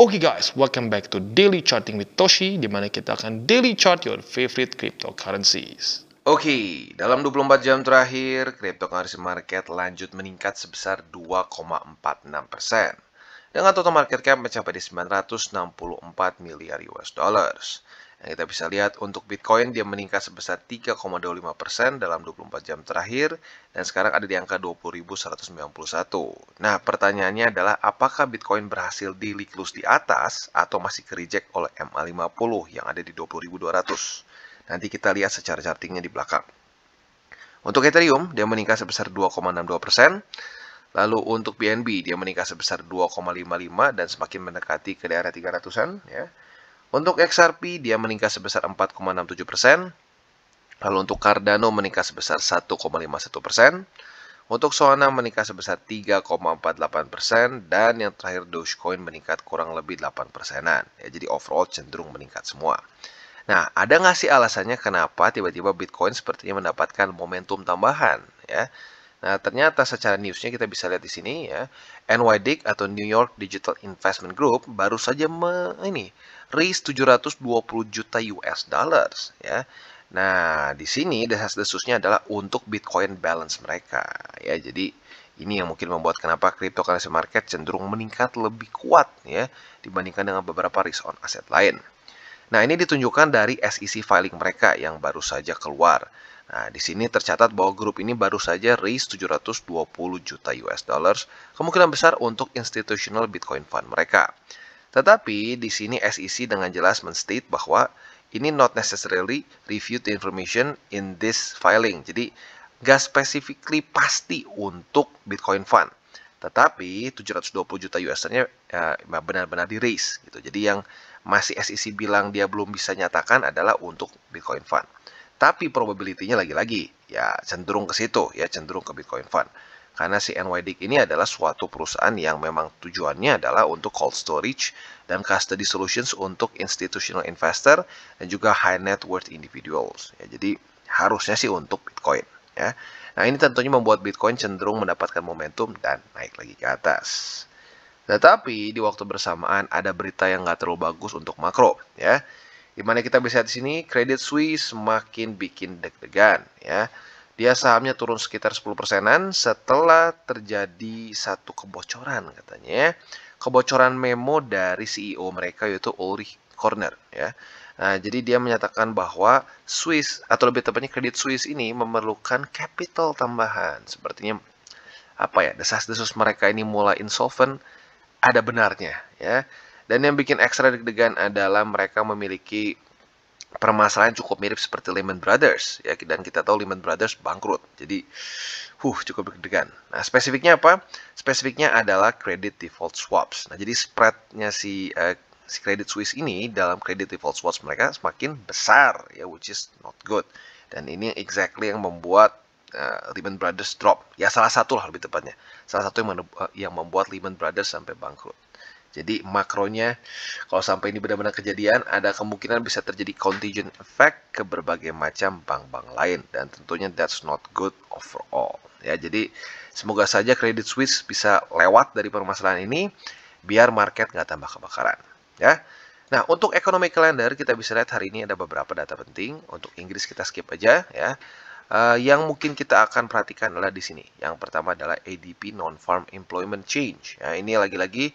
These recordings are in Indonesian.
Oke okay guys, welcome back to Daily Charting with Toshi, di mana kita akan daily chart your favorite cryptocurrencies. Oke, okay, dalam 24 jam terakhir, cryptocurrency market lanjut meningkat sebesar 2,46 persen, dengan total market cap mencapai di 964 miliar US dollars. Yang nah, kita bisa lihat untuk Bitcoin dia meningkat sebesar 3,25% dalam 24 jam terakhir dan sekarang ada di angka 20.191. Nah, pertanyaannya adalah apakah Bitcoin berhasil diliklus di atas atau masih kerijek oleh MA50 yang ada di 20.200? Nanti kita lihat secara chartingnya di belakang. Untuk Ethereum, dia meningkat sebesar 2,62%. Lalu untuk BNB, dia meningkat sebesar 2,55 dan semakin mendekati ke daerah 300-an. Ya. Untuk XRP dia meningkat sebesar 4,67%. Lalu untuk Cardano meningkat sebesar 1,51%. Untuk Solana meningkat sebesar 3,48% dan yang terakhir Dogecoin meningkat kurang lebih 8 persenan. Ya, jadi overall cenderung meningkat semua. Nah, ada nggak sih alasannya kenapa tiba-tiba Bitcoin sepertinya mendapatkan momentum tambahan? Ya, Nah, ternyata secara newsnya kita bisa lihat di sini ya, NYDIG atau New York Digital Investment Group baru saja me, ini raise 720 juta US dollars ya. Nah, di sini desas-desusnya adalah untuk Bitcoin balance mereka ya. Jadi ini yang mungkin membuat kenapa cryptocurrency market cenderung meningkat lebih kuat ya dibandingkan dengan beberapa risk on aset lain. Nah, ini ditunjukkan dari SEC filing mereka yang baru saja keluar. Nah, di sini tercatat bahwa grup ini baru saja raise 720 juta US dollars, kemungkinan besar untuk institutional Bitcoin fund mereka. Tetapi di sini SEC dengan jelas menstate bahwa ini not necessarily reviewed information in this filing. Jadi, gak specifically pasti untuk Bitcoin fund. Tetapi 720 juta US-nya uh, ya, benar-benar di raise gitu. Jadi yang masih SEC bilang dia belum bisa nyatakan adalah untuk Bitcoin fund. Tapi probability-nya lagi-lagi ya cenderung ke situ ya cenderung ke Bitcoin Fund. Karena si NYDIG ini adalah suatu perusahaan yang memang tujuannya adalah untuk cold storage dan custody solutions untuk institutional investor dan juga high net worth individuals. Ya, jadi harusnya sih untuk Bitcoin ya. Nah, ini tentunya membuat Bitcoin cenderung mendapatkan momentum dan naik lagi ke atas. Tetapi di waktu bersamaan ada berita yang nggak terlalu bagus untuk makro ya. Di kita bisa di sini Credit Suisse semakin bikin deg-degan ya. Dia sahamnya turun sekitar 10 persenan setelah terjadi satu kebocoran katanya. Ya. Kebocoran memo dari CEO mereka yaitu Ulrich Corner ya. Nah, jadi dia menyatakan bahwa Swiss atau lebih tepatnya kredit Swiss ini memerlukan capital tambahan. Sepertinya apa ya desas-desus mereka ini mulai insolvent ada benarnya ya. Dan yang bikin ekstra deg-degan adalah mereka memiliki permasalahan cukup mirip seperti Lehman Brothers ya dan kita tahu Lehman Brothers bangkrut jadi huh cukup deg-degan nah spesifiknya apa spesifiknya adalah credit default swaps nah jadi spreadnya si uh, si Credit Suisse ini dalam credit default swaps mereka semakin besar ya which is not good dan ini exactly yang membuat uh, Lehman Brothers drop ya salah satu lah lebih tepatnya salah satu yang, eh, yang membuat Lehman Brothers sampai bangkrut jadi makronya kalau sampai ini benar-benar kejadian ada kemungkinan bisa terjadi contagion effect ke berbagai macam bank-bank lain dan tentunya that's not good overall. Ya, jadi semoga saja Credit Suisse bisa lewat dari permasalahan ini biar market nggak tambah kebakaran. Ya. Nah, untuk ekonomi calendar kita bisa lihat hari ini ada beberapa data penting. Untuk Inggris kita skip aja ya. Uh, yang mungkin kita akan perhatikan adalah di sini. Yang pertama adalah ADP non-farm employment change. Ya, ini lagi-lagi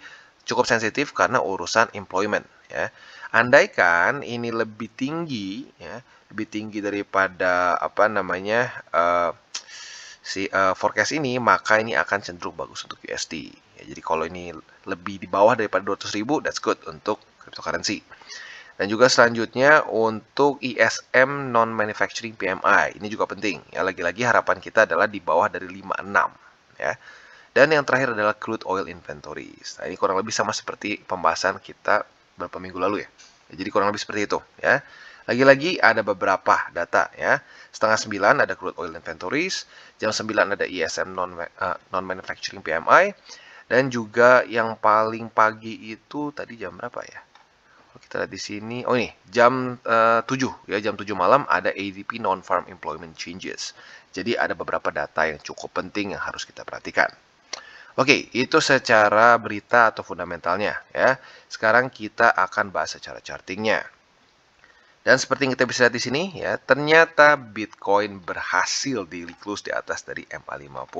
cukup sensitif karena urusan employment ya. Andaikan ini lebih tinggi ya, lebih tinggi daripada apa namanya uh, si uh, forecast ini, maka ini akan cenderung bagus untuk USD. Ya, jadi kalau ini lebih di bawah daripada 200 ribu, that's good untuk cryptocurrency. Dan juga selanjutnya untuk ISM non manufacturing PMI. Ini juga penting. Ya lagi-lagi harapan kita adalah di bawah dari 56 ya. Dan yang terakhir adalah crude oil inventories. Nah, ini kurang lebih sama seperti pembahasan kita beberapa minggu lalu ya. ya. Jadi kurang lebih seperti itu ya. Lagi-lagi ada beberapa data ya. Setengah sembilan ada crude oil inventories, jam sembilan ada ISM non uh, eh, non manufacturing PMI, dan juga yang paling pagi itu tadi jam berapa ya? Kalau kita lihat di sini, oh ini jam eh, uh, 7 ya, jam 7 malam ada ADP non farm employment changes. Jadi ada beberapa data yang cukup penting yang harus kita perhatikan. Oke, itu secara berita atau fundamentalnya ya. Sekarang kita akan bahas secara chartingnya. Dan seperti yang kita bisa lihat di sini ya, ternyata Bitcoin berhasil di-close di atas dari MA50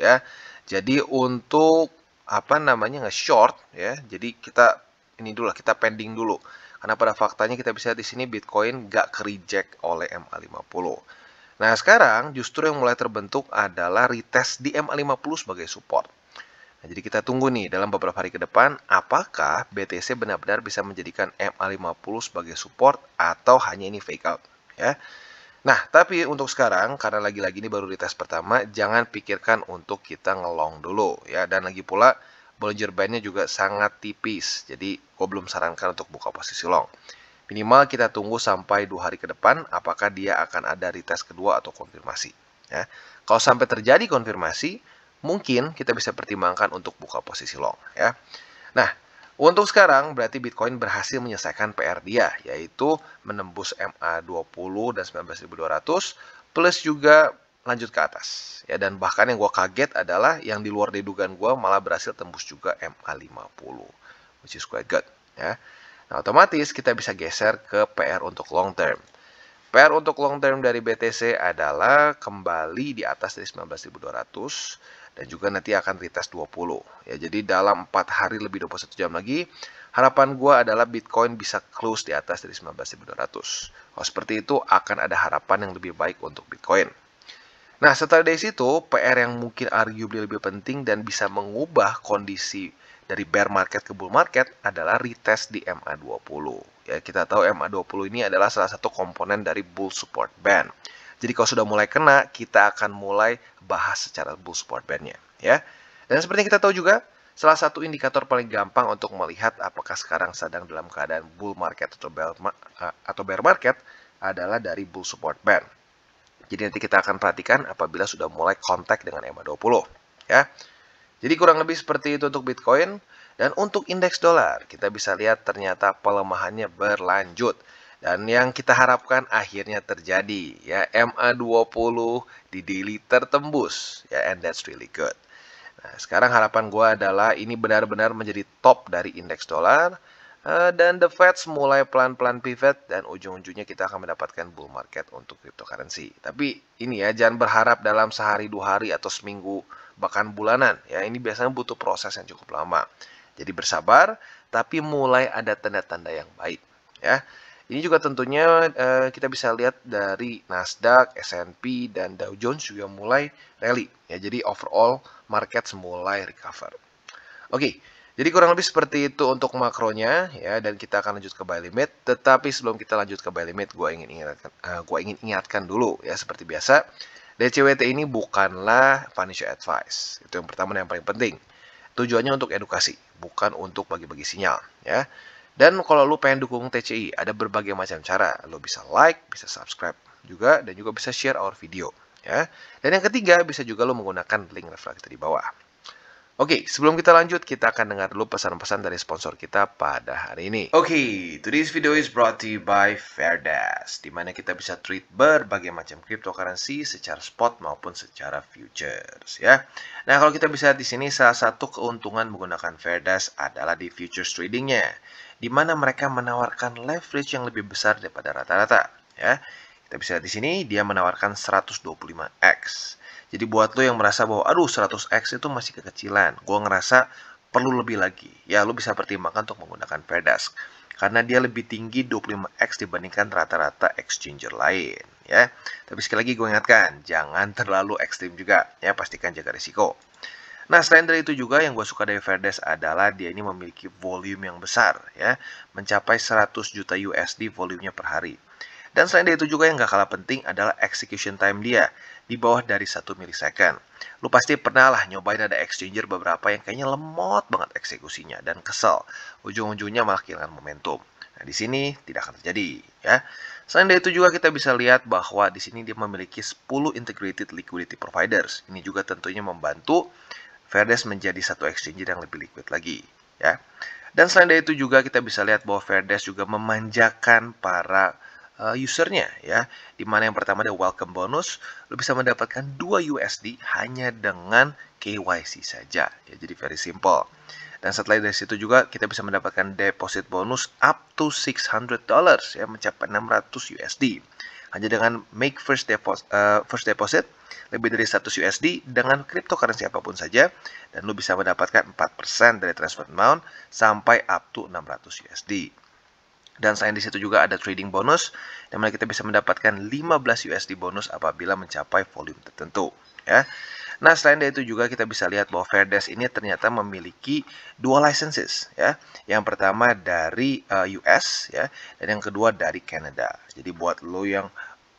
ya. Jadi untuk apa namanya nge-short ya. Jadi kita ini dulu lah, kita pending dulu. Karena pada faktanya kita bisa lihat di sini Bitcoin gak ke-reject oleh MA50. Nah, sekarang justru yang mulai terbentuk adalah retest di MA50 sebagai support. Nah, jadi kita tunggu nih dalam beberapa hari ke depan apakah BTC benar-benar bisa menjadikan MA50 sebagai support atau hanya ini fake out ya. Nah, tapi untuk sekarang karena lagi-lagi ini baru di tes pertama, jangan pikirkan untuk kita ngelong dulu ya dan lagi pula Bollinger Bandnya juga sangat tipis. Jadi, gue belum sarankan untuk buka posisi long. Minimal kita tunggu sampai dua hari ke depan apakah dia akan ada retest kedua atau konfirmasi ya. Kalau sampai terjadi konfirmasi, mungkin kita bisa pertimbangkan untuk buka posisi long ya. Nah, untuk sekarang berarti Bitcoin berhasil menyelesaikan PR dia yaitu menembus MA 20 dan 19.200 plus juga lanjut ke atas. Ya dan bahkan yang gua kaget adalah yang di luar dugaan gua malah berhasil tembus juga MA 50 which is quite good ya. Nah, otomatis kita bisa geser ke PR untuk long term. PR untuk long term dari BTC adalah kembali di atas dari 19.200 dan juga nanti akan retest 20 ya jadi dalam 4 hari lebih 21 jam lagi harapan gue adalah Bitcoin bisa close di atas dari 19.200 kalau seperti itu akan ada harapan yang lebih baik untuk Bitcoin Nah, setelah dari situ, PR yang mungkin arguably lebih penting dan bisa mengubah kondisi dari bear market ke bull market adalah retest di MA20. Ya, kita tahu MA20 ini adalah salah satu komponen dari bull support band. Jadi kalau sudah mulai kena, kita akan mulai bahas secara bull support bandnya. Ya. Dan seperti yang kita tahu juga, salah satu indikator paling gampang untuk melihat apakah sekarang sedang dalam keadaan bull market atau bear, eh, market adalah dari bull support band. Jadi nanti kita akan perhatikan apabila sudah mulai kontak dengan EMA 20. Ya. Jadi kurang lebih seperti itu untuk Bitcoin. Dan untuk indeks dolar, kita bisa lihat ternyata pelemahannya berlanjut dan yang kita harapkan akhirnya terjadi ya MA20 di daily tertembus ya and that's really good. Nah, sekarang harapan gue adalah ini benar-benar menjadi top dari indeks dolar uh, dan the Fed mulai pelan-pelan pivot dan ujung-ujungnya kita akan mendapatkan bull market untuk cryptocurrency. Tapi ini ya jangan berharap dalam sehari dua hari atau seminggu bahkan bulanan ya ini biasanya butuh proses yang cukup lama. Jadi bersabar tapi mulai ada tanda-tanda yang baik ya. Ini juga tentunya uh, kita bisa lihat dari Nasdaq, S&P, dan Dow Jones juga mulai rally. Ya, jadi overall market mulai recover. Oke, jadi kurang lebih seperti itu untuk makronya ya dan kita akan lanjut ke buy limit. Tetapi sebelum kita lanjut ke buy limit, gue ingin ingatkan, uh, eh, gue ingin ingatkan dulu ya seperti biasa. DCWT ini bukanlah financial advice. Itu yang pertama dan yang paling penting. Tujuannya untuk edukasi, bukan untuk bagi-bagi sinyal ya. Dan kalau lu pengen dukung TCI, ada berbagai macam cara. Lu bisa like, bisa subscribe juga, dan juga bisa share our video. Ya. Dan yang ketiga, bisa juga lu menggunakan link referral kita di bawah. Oke, okay, sebelum kita lanjut, kita akan dengar dulu pesan-pesan dari sponsor kita pada hari ini. Oke, okay, today's video is brought to you by Fairdesk, di mana kita bisa treat berbagai macam cryptocurrency secara spot maupun secara futures, ya. Nah, kalau kita bisa di sini, salah satu keuntungan menggunakan Fairdesk adalah di futures tradingnya di mana mereka menawarkan leverage yang lebih besar daripada rata-rata. Ya, kita bisa lihat di sini dia menawarkan 125x. Jadi buat lo yang merasa bahwa aduh 100x itu masih kekecilan, gue ngerasa perlu lebih lagi. Ya, lo bisa pertimbangkan untuk menggunakan pedas karena dia lebih tinggi 25x dibandingkan rata-rata exchanger lain ya. Tapi sekali lagi gue ingatkan, jangan terlalu ekstrim juga ya, pastikan jaga risiko. Nah selain dari itu juga yang gue suka dari Verdes adalah dia ini memiliki volume yang besar ya, mencapai 100 juta USD volumenya per hari. Dan selain dari itu juga yang gak kalah penting adalah execution time dia, di bawah dari 1 milisecond. Lu pasti pernah lah nyobain ada exchanger beberapa yang kayaknya lemot banget eksekusinya dan kesel. Ujung-ujungnya malah kehilangan momentum. Nah, di sini tidak akan terjadi, ya. Selain dari itu juga kita bisa lihat bahwa di sini dia memiliki 10 integrated liquidity providers. Ini juga tentunya membantu Verdes menjadi satu exchange yang lebih liquid lagi, ya. Dan selain dari itu juga kita bisa lihat bahwa Verdes juga memanjakan para uh, usernya ya. Di mana yang pertama ada welcome bonus, lo bisa mendapatkan 2 USD hanya dengan KYC saja. Ya, jadi very simple. Dan setelah dari situ juga kita bisa mendapatkan deposit bonus up to 600 dollars ya mencapai 600 USD hanya dengan make first deposit, uh, eh, first deposit lebih dari 100 USD dengan cryptocurrency apapun saja dan lu bisa mendapatkan 4% dari transfer amount sampai up to 600 USD. Dan selain di situ juga ada trading bonus, yang mana kita bisa mendapatkan 15 USD bonus apabila mencapai volume tertentu. Ya, Nah, selain dari itu juga kita bisa lihat bahwa Verdes ini ternyata memiliki dua licenses ya. Yang pertama dari uh, eh, US ya dan yang kedua dari Canada. Jadi buat lo yang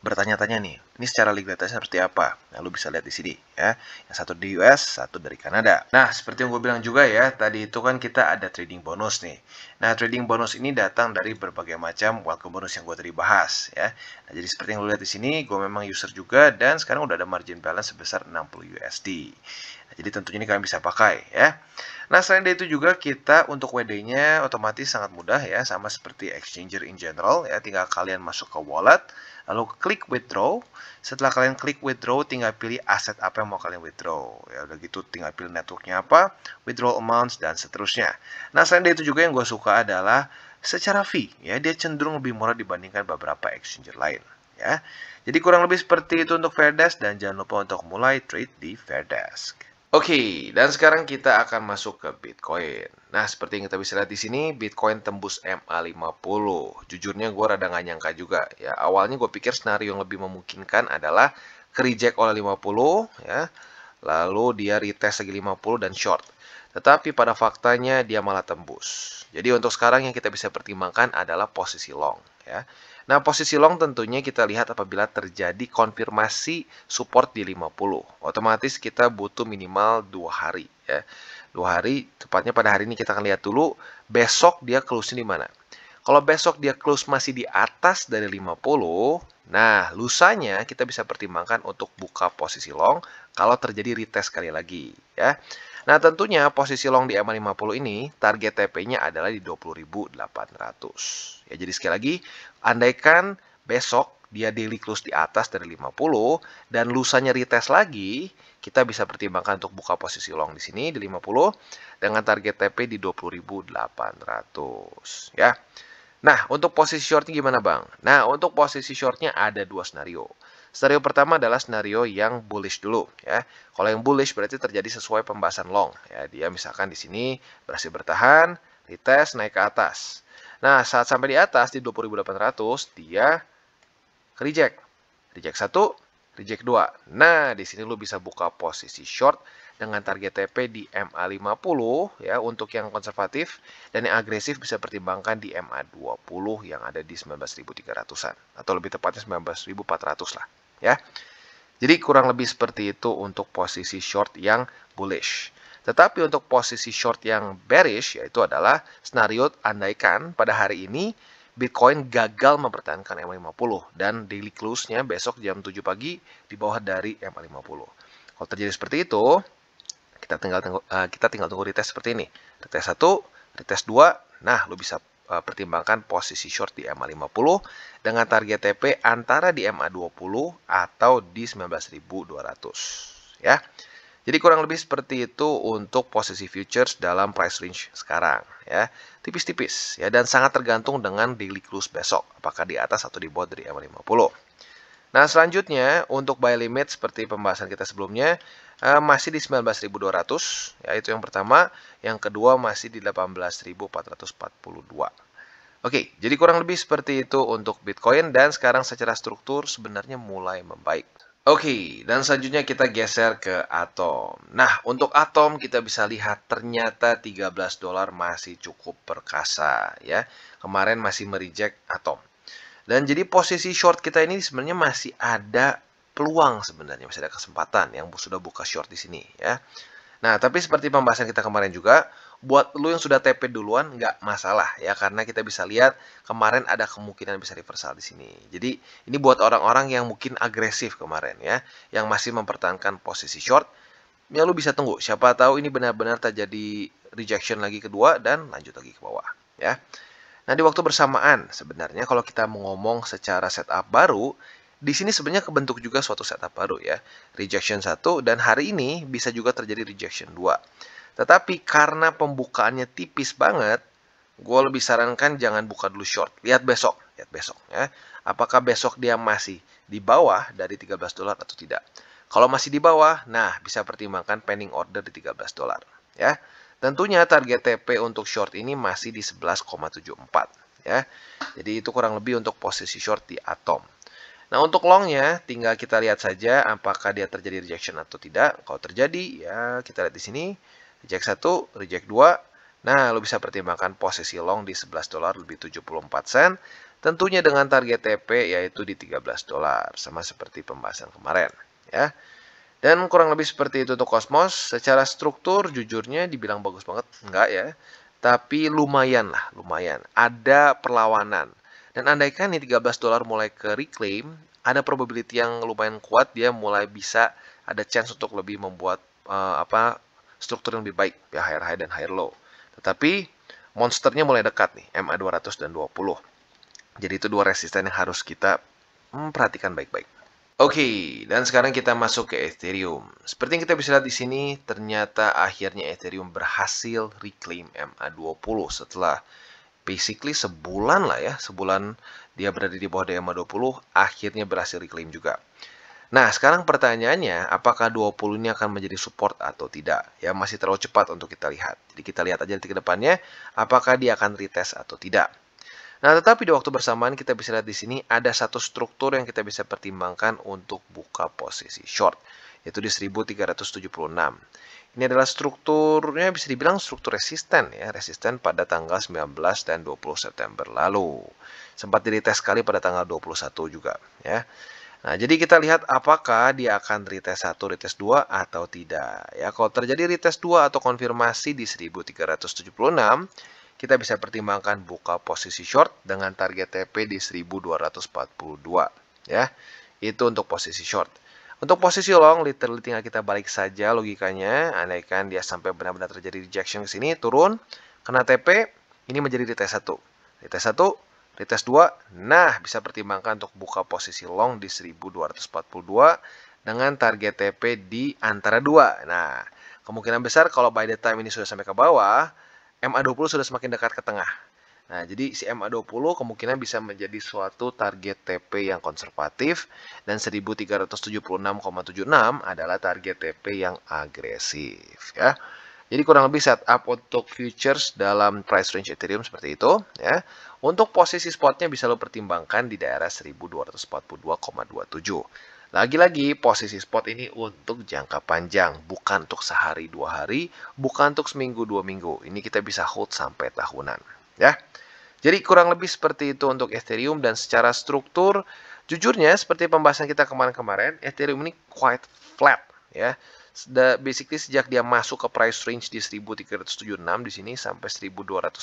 bertanya-tanya nih, ini secara legalitasnya seperti apa? Nah, lu bisa lihat di sini ya. Yang satu di US, satu dari Kanada. Nah, seperti yang gue bilang juga ya, tadi itu kan kita ada trading bonus nih. Nah, trading bonus ini datang dari berbagai macam welcome bonus yang gue tadi bahas ya. Nah, jadi seperti yang lu lihat di sini, gue memang user juga dan sekarang udah ada margin balance sebesar 60 USD. Nah, jadi tentunya ini kalian bisa pakai ya. Nah, selain itu juga kita untuk WD-nya otomatis sangat mudah ya, sama seperti exchanger in general ya, tinggal kalian masuk ke wallet lalu klik withdraw. Setelah kalian klik withdraw, tinggal pilih aset apa yang mau kalian withdraw. Ya udah gitu tinggal pilih networknya apa, withdraw amounts, dan seterusnya. Nah selain itu juga yang gue suka adalah secara fee, ya dia cenderung lebih murah dibandingkan beberapa exchange lain. Ya. Jadi kurang lebih seperti itu untuk Fairdesk dan jangan lupa untuk mulai trade di Fairdesk. Oke, dan sekarang kita akan masuk ke Bitcoin. Nah, seperti yang kita bisa lihat di sini, Bitcoin tembus MA50. Jujurnya gue rada nggak nyangka juga. Ya, awalnya gue pikir senario yang lebih memungkinkan adalah ke reject oleh 50, ya. Lalu dia retest lagi 50 dan short. Tetapi pada faktanya dia malah tembus. Jadi untuk sekarang yang kita bisa pertimbangkan adalah posisi long, ya. Nah, posisi long tentunya kita lihat apabila terjadi konfirmasi support di 50. Otomatis kita butuh minimal dua hari ya. Dua hari, tepatnya pada hari ini kita akan lihat dulu besok dia close di mana. Kalau besok dia close masih di atas dari 50, nah lusanya kita bisa pertimbangkan untuk buka posisi long kalau terjadi retest sekali lagi ya. Nah tentunya posisi long di EMA 50 ini target TP-nya adalah di 20.800. Ya jadi sekali lagi, andaikan besok dia daily close di atas dari 50 dan lusanya retest lagi, kita bisa pertimbangkan untuk buka posisi long di sini di 50 dengan target TP di 20.800 ya. Nah, untuk posisi shortnya gimana bang? Nah, untuk posisi shortnya ada dua skenario Senario pertama adalah senario yang bullish dulu ya. Kalau yang bullish berarti terjadi sesuai pembahasan long ya. Dia misalkan di sini berhasil bertahan, retest naik ke atas. Nah, saat sampai di atas di 20.800 dia reject. Reject 1, reject 2. Nah, di sini lu bisa buka posisi short dengan target TP di MA50 ya untuk yang konservatif dan yang agresif bisa pertimbangkan di MA20 yang ada di 19.300-an atau lebih tepatnya 19.400 lah ya. Jadi kurang lebih seperti itu untuk posisi short yang bullish. Tetapi untuk posisi short yang bearish yaitu adalah senario andaikan pada hari ini Bitcoin gagal mempertahankan MA50 dan daily close-nya besok jam 7 pagi di bawah dari MA50. Kalau terjadi seperti itu, kita tinggal tunggu, eh, kita tinggal tunggu retest seperti ini. Retest 1, retest 2. Nah, lu bisa Eh, pertimbangkan posisi short di MA 50 dengan target TP antara di MA 20 atau di 19.200 ya. Jadi kurang lebih seperti itu untuk posisi futures dalam price range sekarang ya. Tipis-tipis ya dan sangat tergantung dengan daily close besok apakah di atas atau di bawah dari MA 50. Nah, selanjutnya untuk buy limit seperti pembahasan kita sebelumnya eh, masih di 19.200, yaitu yang pertama, yang kedua masih di 18.442. Oke, jadi kurang lebih seperti itu untuk Bitcoin dan sekarang secara struktur sebenarnya mulai membaik. Oke, dan selanjutnya kita geser ke Atom. Nah, untuk Atom kita bisa lihat ternyata 13 dolar masih cukup perkasa ya. Kemarin masih mereject Atom. Dan jadi posisi short kita ini sebenarnya masih ada peluang sebenarnya, masih ada kesempatan yang sudah buka short di sini ya. Nah, tapi seperti pembahasan kita kemarin juga, buat lo yang sudah TP duluan nggak masalah ya karena kita bisa lihat kemarin ada kemungkinan bisa reversal di sini. Jadi ini buat orang-orang yang mungkin agresif kemarin ya, yang masih mempertahankan posisi short, ya lo bisa tunggu. Siapa tahu ini benar-benar terjadi rejection lagi kedua dan lanjut lagi ke bawah ya. Nah, di waktu bersamaan sebenarnya kalau kita ngomong secara setup baru, di sini sebenarnya kebentuk juga suatu setup baru ya. Rejection 1 dan hari ini bisa juga terjadi rejection 2. Tetapi karena pembukaannya tipis banget, gue lebih sarankan jangan buka dulu short. Lihat besok, lihat besok ya. Apakah besok dia masih di bawah dari 13 dolar atau tidak. Kalau masih di bawah, nah bisa pertimbangkan pending order di 13 dolar ya. Tentunya target TP untuk short ini masih di 11,74 ya. Jadi itu kurang lebih untuk posisi short di Atom. Nah, untuk longnya tinggal kita lihat saja apakah dia terjadi rejection atau tidak. Kalau terjadi ya kita lihat di sini reject 1, reject 2. Nah, lo bisa pertimbangkan posisi long di 11 dolar lebih 74 sen tentunya dengan target TP yaitu di 13 dolar sama seperti pembahasan kemarin ya. Dan kurang lebih seperti itu untuk Cosmos. Secara struktur, jujurnya dibilang bagus banget. Enggak ya. Tapi lumayan lah, lumayan. Ada perlawanan. Dan andaikan nih 13 dolar mulai ke reclaim, ada probability yang lumayan kuat dia mulai bisa ada chance untuk lebih membuat uh, apa struktur yang lebih baik ya higher high dan higher low. Tetapi monsternya mulai dekat nih MA 200 dan 20. Jadi itu dua resisten yang harus kita hmm, perhatikan baik-baik. Oke, dan sekarang kita masuk ke Ethereum. Seperti yang kita bisa lihat di sini, ternyata akhirnya Ethereum berhasil reclaim MA20 setelah basically sebulan lah ya, sebulan dia berada di bawah DMA20, akhirnya berhasil reclaim juga. Nah, sekarang pertanyaannya, apakah 20 ini akan menjadi support atau tidak? Ya, masih terlalu cepat untuk kita lihat. Jadi kita lihat aja nanti ke depannya, apakah dia akan retest atau tidak. Nah, tetapi di waktu bersamaan kita bisa lihat di sini ada satu struktur yang kita bisa pertimbangkan untuk buka posisi short, yaitu di 1376. Ini adalah strukturnya bisa dibilang struktur resisten ya, resisten pada tanggal 19 dan 20 September lalu. Sempat diretes sekali pada tanggal 21 juga ya. Nah, jadi kita lihat apakah dia akan retest 1, retest 2 atau tidak. Ya, kalau terjadi retest 2 atau konfirmasi di 1376, kita bisa pertimbangkan buka posisi short dengan target TP di 1242 ya. Itu untuk posisi short. Untuk posisi long, literally tinggal kita balik saja logikanya. Andaikan dia sampai benar-benar terjadi rejection ke sini, turun, kena TP, ini menjadi retest 1. Retest 1, retest 2, nah bisa pertimbangkan untuk buka posisi long di 1242 dengan target TP di antara 2. Nah, kemungkinan besar kalau by the time ini sudah sampai ke bawah, MA20 sudah semakin dekat ke tengah. Nah, jadi si MA20 kemungkinan bisa menjadi suatu target TP yang konservatif dan 1376,76 adalah target TP yang agresif ya. Jadi kurang lebih setup untuk futures dalam price range Ethereum seperti itu ya. Untuk posisi spotnya bisa lo pertimbangkan di daerah 1242,27. Lagi-lagi posisi spot ini untuk jangka panjang, bukan untuk sehari dua hari, bukan untuk seminggu dua minggu. Ini kita bisa hold sampai tahunan, ya. Jadi kurang lebih seperti itu untuk Ethereum dan secara struktur, jujurnya seperti pembahasan kita kemarin-kemarin, Ethereum ini quite flat, ya. The, basically sejak dia masuk ke price range di 1376 di sini sampai 1242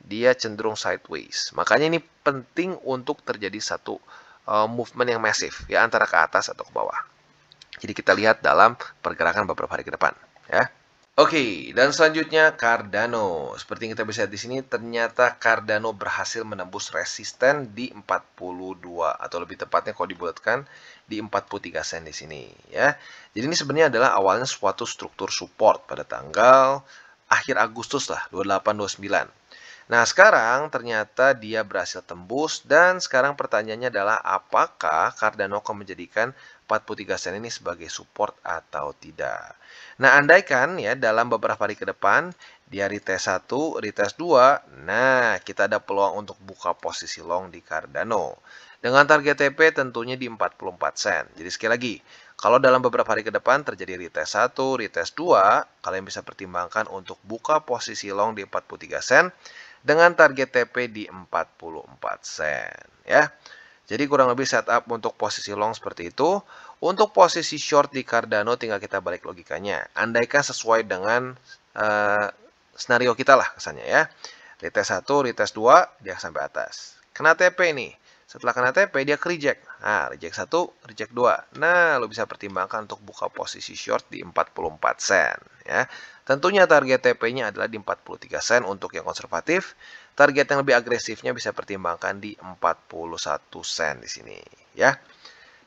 dia cenderung sideways. Makanya ini penting untuk terjadi satu Eh, movement yang masif ya antara ke atas atau ke bawah. Jadi kita lihat dalam pergerakan beberapa hari ke depan ya. Oke, okay, dan selanjutnya Cardano. Seperti yang kita bisa lihat di sini, ternyata Cardano berhasil menembus resisten di 42 atau lebih tepatnya kalau dibulatkan di 43 sen di sini ya. Jadi ini sebenarnya adalah awalnya suatu struktur support pada tanggal akhir Agustus lah, 28 29. Nah, sekarang ternyata dia berhasil tembus dan sekarang pertanyaannya adalah apakah Cardano akan menjadikan 43 sen ini sebagai support atau tidak. Nah, andaikan ya dalam beberapa hari ke depan dia retest 1, retest 2, nah kita ada peluang untuk buka posisi long di Cardano. Dengan target TP tentunya di 44 sen. Jadi sekali lagi, kalau dalam beberapa hari ke depan terjadi retest 1, retest 2, kalian bisa pertimbangkan untuk buka posisi long di 43 sen dengan target TP di 44 sen ya. Jadi kurang lebih setup untuk posisi long seperti itu. Untuk posisi short di Cardano tinggal kita balik logikanya. Andaikan sesuai dengan uh, eh, skenario kita lah kesannya ya. Retest 1, retest 2, dia sampai atas. Kena TP ini, Setelah kena TP, dia ke reject. Nah, reject 1, reject 2. Nah, lo bisa pertimbangkan untuk buka posisi short di 44 sen. ya. Tentunya target TP-nya adalah di 43 sen untuk yang konservatif. Target yang lebih agresifnya bisa pertimbangkan di 41 sen di sini ya.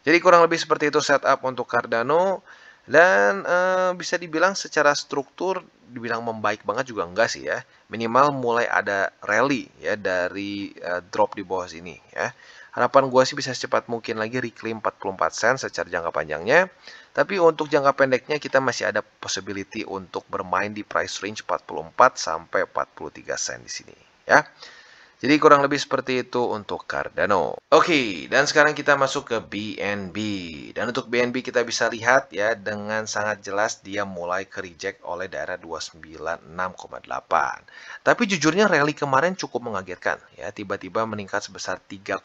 Jadi kurang lebih seperti itu setup untuk Cardano dan e, bisa dibilang secara struktur dibilang membaik banget juga enggak sih ya. Minimal mulai ada rally ya dari e, drop di bawah sini ya. Harapan gue sih bisa secepat mungkin lagi reclaim 44 sen secara jangka panjangnya. Tapi untuk jangka pendeknya kita masih ada possibility untuk bermain di price range 44 sampai 43 sen di sini ya. Jadi kurang lebih seperti itu untuk Cardano. Oke, okay, dan sekarang kita masuk ke BNB. Dan untuk BNB kita bisa lihat ya dengan sangat jelas dia mulai ke reject oleh daerah 296,8. Tapi jujurnya rally kemarin cukup mengagetkan ya, tiba-tiba meningkat sebesar 3,2%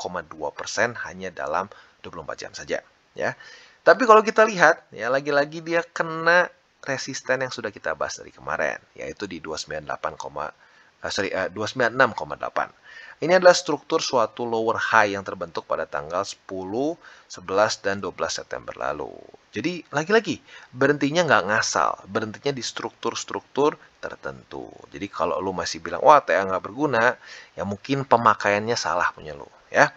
hanya dalam 24 jam saja ya. Tapi kalau kita lihat, ya lagi-lagi dia kena resisten yang sudah kita bahas dari kemarin, yaitu di 298, uh, eh, sorry, 296,8. Eh, Ini adalah struktur suatu lower high yang terbentuk pada tanggal 10, 11, dan 12 September lalu. Jadi, lagi-lagi, berhentinya nggak ngasal, berhentinya di struktur-struktur tertentu. Jadi, kalau lu masih bilang, wah, TA nggak berguna, ya mungkin pemakaiannya salah punya lu, ya.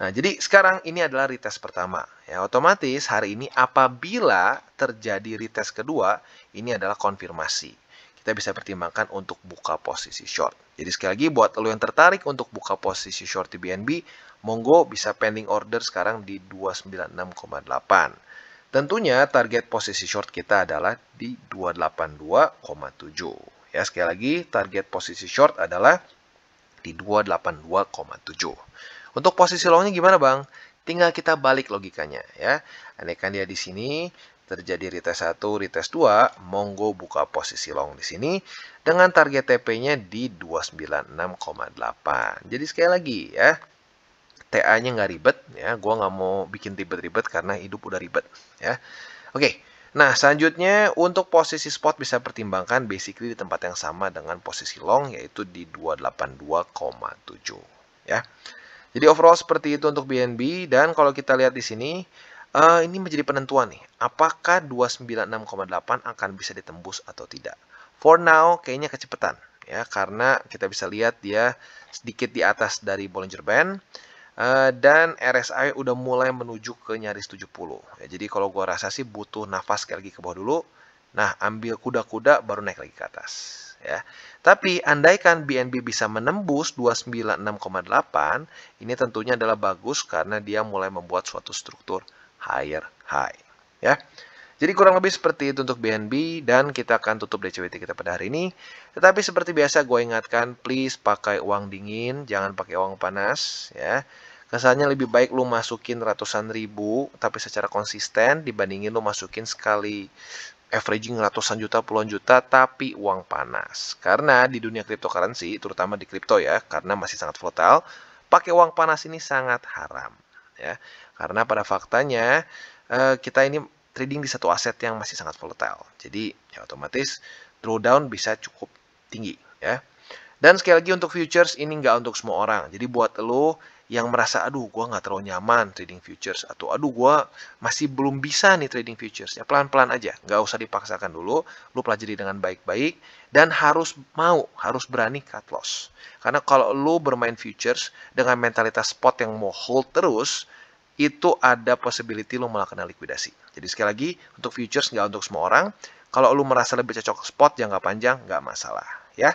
Nah, jadi sekarang ini adalah retest pertama. Ya, otomatis hari ini apabila terjadi retest kedua, ini adalah konfirmasi. Kita bisa pertimbangkan untuk buka posisi short. Jadi sekali lagi buat lo yang tertarik untuk buka posisi short di BNB, monggo bisa pending order sekarang di 296,8. Tentunya target posisi short kita adalah di 282,7. Ya, sekali lagi target posisi short adalah di 282,7. Untuk posisi longnya gimana bang? Tinggal kita balik logikanya ya. Andaikan dia di sini, terjadi retest 1, retest 2, monggo buka posisi long di sini dengan target TP-nya di 296,8. Jadi sekali lagi ya, TA-nya nggak ribet ya, gua nggak mau bikin ribet-ribet karena hidup udah ribet ya. Oke, nah selanjutnya untuk posisi spot bisa pertimbangkan basically di tempat yang sama dengan posisi long yaitu di 282,7 ya. Jadi overall seperti itu untuk BNB dan kalau kita lihat di sini uh, ini menjadi penentuan nih apakah 296,8 akan bisa ditembus atau tidak. For now kayaknya kecepatan ya karena kita bisa lihat dia sedikit di atas dari Bollinger Band uh, dan RSI udah mulai menuju ke nyaris 70. Ya, jadi kalau gua rasa sih butuh nafas kayak lagi ke bawah dulu Nah, ambil kuda-kuda baru naik lagi ke atas. Ya. Tapi andaikan BNB bisa menembus 296,8, ini tentunya adalah bagus karena dia mulai membuat suatu struktur higher high. Ya. Jadi kurang lebih seperti itu untuk BNB dan kita akan tutup DCWT kita pada hari ini. Tetapi seperti biasa gue ingatkan, please pakai uang dingin, jangan pakai uang panas. ya. Kesannya lebih baik lu masukin ratusan ribu tapi secara konsisten dibandingin lu masukin sekali averaging ratusan juta, puluhan juta, tapi uang panas. Karena di dunia cryptocurrency, terutama di crypto ya, karena masih sangat volatile, pakai uang panas ini sangat haram. ya Karena pada faktanya, eh, kita ini trading di satu aset yang masih sangat volatile. Jadi, ya otomatis drawdown bisa cukup tinggi. ya Dan sekali lagi untuk futures, ini nggak untuk semua orang. Jadi buat lo, yang merasa aduh gue nggak terlalu nyaman trading futures atau aduh gue masih belum bisa nih trading futures ya pelan-pelan aja nggak usah dipaksakan dulu lu pelajari dengan baik-baik dan harus mau harus berani cut loss karena kalau lu bermain futures dengan mentalitas spot yang mau hold terus itu ada possibility lu melakukan kena likuidasi jadi sekali lagi untuk futures nggak untuk semua orang kalau lu merasa lebih cocok spot jangka panjang nggak masalah ya